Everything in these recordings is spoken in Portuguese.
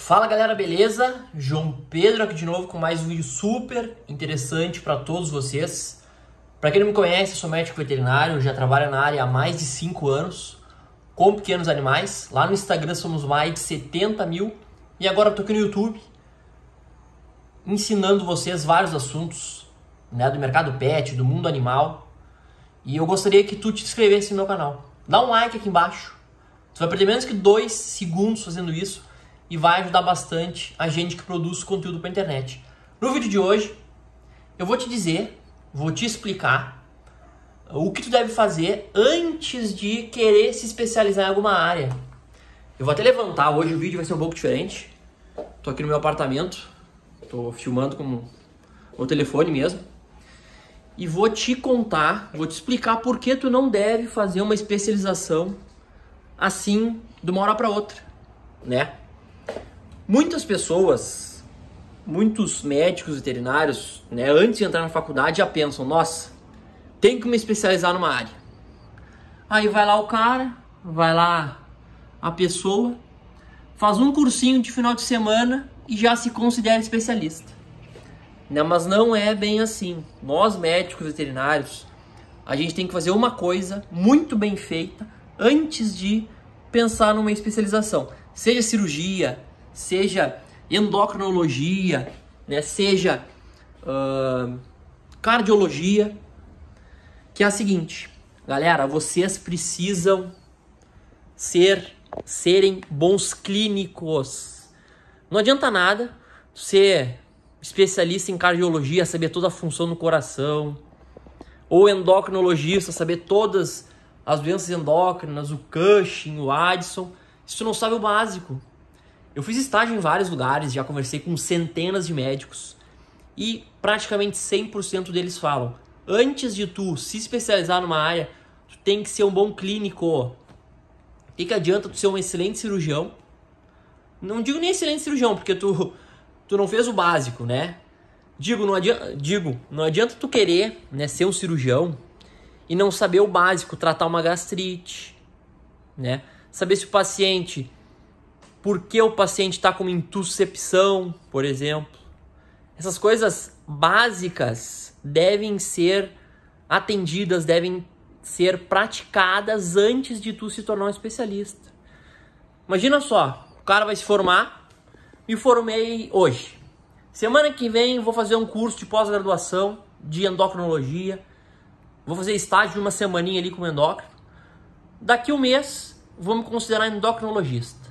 Fala galera, beleza? João Pedro aqui de novo com mais um vídeo super interessante para todos vocês. Para quem não me conhece, eu sou médico veterinário, já trabalho na área há mais de 5 anos com pequenos animais. Lá no Instagram somos mais de 70 mil e agora estou aqui no YouTube ensinando vocês vários assuntos né, do mercado pet, do mundo animal. E eu gostaria que tu te inscrevesse no meu canal. Dá um like aqui embaixo. Tu vai perder menos que 2 segundos fazendo isso e vai ajudar bastante a gente que produz conteúdo para internet. No vídeo de hoje, eu vou te dizer, vou te explicar o que tu deve fazer antes de querer se especializar em alguma área. Eu vou até levantar, hoje o vídeo vai ser um pouco diferente. Tô aqui no meu apartamento, tô filmando com o telefone mesmo. E vou te contar, vou te explicar por que tu não deve fazer uma especialização assim de uma hora para outra, né? Muitas pessoas, muitos médicos veterinários, né, antes de entrar na faculdade já pensam, nossa, tem que me especializar numa área. Aí vai lá o cara, vai lá a pessoa, faz um cursinho de final de semana e já se considera especialista. né mas não é bem assim. Nós médicos veterinários, a gente tem que fazer uma coisa muito bem feita antes de pensar numa especialização. Seja cirurgia, seja endocrinologia, né, seja uh, cardiologia, que é a seguinte, galera, vocês precisam ser serem bons clínicos. Não adianta nada ser especialista em cardiologia, saber toda a função do coração, ou endocrinologista, saber todas as doenças endócrinas, o Cushing, o Addison. Se você não sabe o básico, eu fiz estágio em vários lugares, já conversei com centenas de médicos e praticamente 100% deles falam: antes de tu se especializar numa área, tu tem que ser um bom clínico. O que, adianta tu ser um excelente cirurgião? Não digo nem excelente cirurgião, porque tu, tu não fez o básico, né? Digo não, adianta, digo, não adianta tu querer né, ser um cirurgião e não saber o básico, tratar uma gastrite, né? Saber se o paciente por que o paciente está com intuscepção, por exemplo. Essas coisas básicas devem ser atendidas, devem ser praticadas antes de tu se tornar um especialista. Imagina só, o cara vai se formar, me formei hoje. Semana que vem vou fazer um curso de pós-graduação de endocrinologia. Vou fazer estágio de uma semaninha ali com endócrino. Daqui um mês vou me considerar endocrinologista.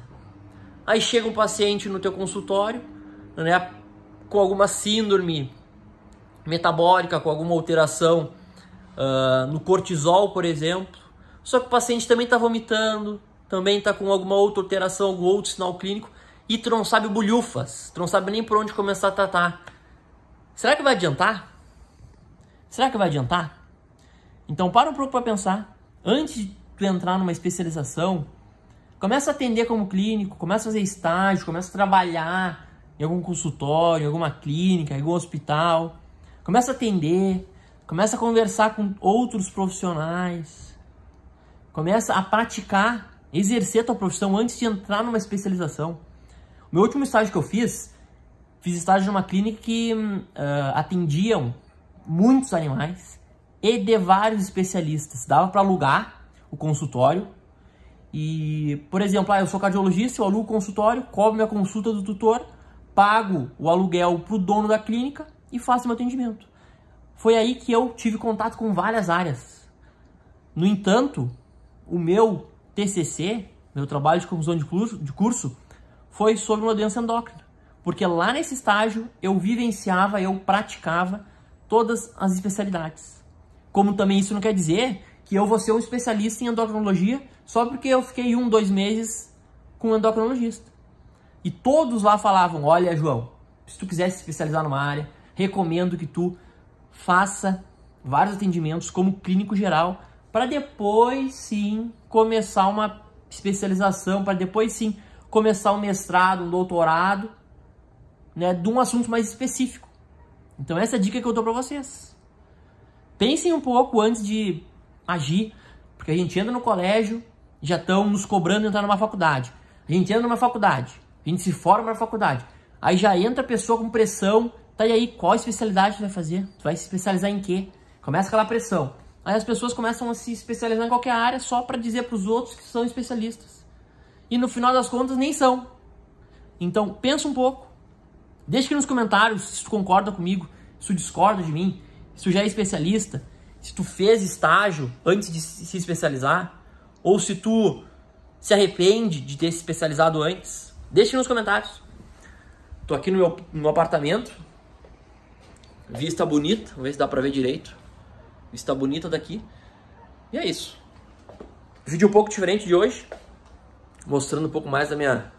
Aí chega um paciente no teu consultório, né, com alguma síndrome metabólica, com alguma alteração uh, no cortisol, por exemplo. Só que o paciente também está vomitando, também está com alguma outra alteração, algum outro sinal clínico, e tu não sabe bolhufas, tu não sabe nem por onde começar a tratar. Será que vai adiantar? Será que vai adiantar? Então para um pouco para pensar. Antes de tu entrar numa especialização, Começa a atender como clínico, começa a fazer estágio, começa a trabalhar em algum consultório, em alguma clínica, em algum hospital. Começa a atender, começa a conversar com outros profissionais. Começa a praticar, exercer a tua profissão antes de entrar numa especialização. O meu último estágio que eu fiz, fiz estágio numa clínica que uh, atendiam muitos animais e de vários especialistas. Dava para alugar o consultório e, por exemplo, ah, eu sou cardiologista, eu alugo consultório, cobro minha consulta do tutor, pago o aluguel para o dono da clínica e faço meu atendimento. Foi aí que eu tive contato com várias áreas. No entanto, o meu TCC, meu trabalho de conclusão de curso, de curso foi sobre uma doença endócrina. Porque lá nesse estágio eu vivenciava, eu praticava todas as especialidades. Como também isso não quer dizer que eu vou ser um especialista em endocrinologia só porque eu fiquei um, dois meses com um endocrinologista. E todos lá falavam, olha João, se tu quiser se especializar numa área, recomendo que tu faça vários atendimentos como clínico geral para depois sim começar uma especialização, para depois sim começar um mestrado, um doutorado, né, de um assunto mais específico. Então essa é a dica que eu dou para vocês. Pensem um pouco antes de agir, porque a gente entra no colégio, já estão nos cobrando entrar numa faculdade. A gente entra numa faculdade, a gente se forma na faculdade. Aí já entra a pessoa com pressão, tá e aí, qual especialidade tu vai fazer? Tu vai se especializar em quê? Começa aquela pressão. Aí as pessoas começam a se especializar em qualquer área só para dizer para os outros que são especialistas. E no final das contas nem são. Então, pensa um pouco. Deixa aqui nos comentários se tu concorda comigo, se tu discorda de mim, se tu já é especialista, se tu fez estágio antes de se especializar, ou se tu se arrepende de ter se especializado antes, deixe nos comentários. Tô aqui no meu, no meu apartamento, vista bonita, vamos ver se dá pra ver direito, vista bonita daqui, e é isso. Vídeo um pouco diferente de hoje, mostrando um pouco mais da minha,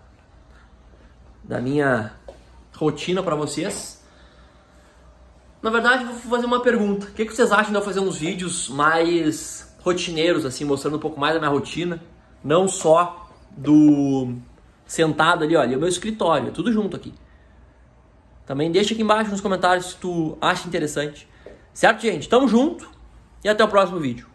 da minha rotina para vocês. Na verdade, vou fazer uma pergunta. O que, vocês acham de eu fazer uns vídeos mais rotineiros, assim, mostrando um pouco mais da minha rotina? Não só do sentado ali, olha, é o meu escritório, é tudo junto aqui. Também deixa aqui embaixo nos comentários se tu acha interessante. Certo, gente? Tamo junto e até o próximo vídeo.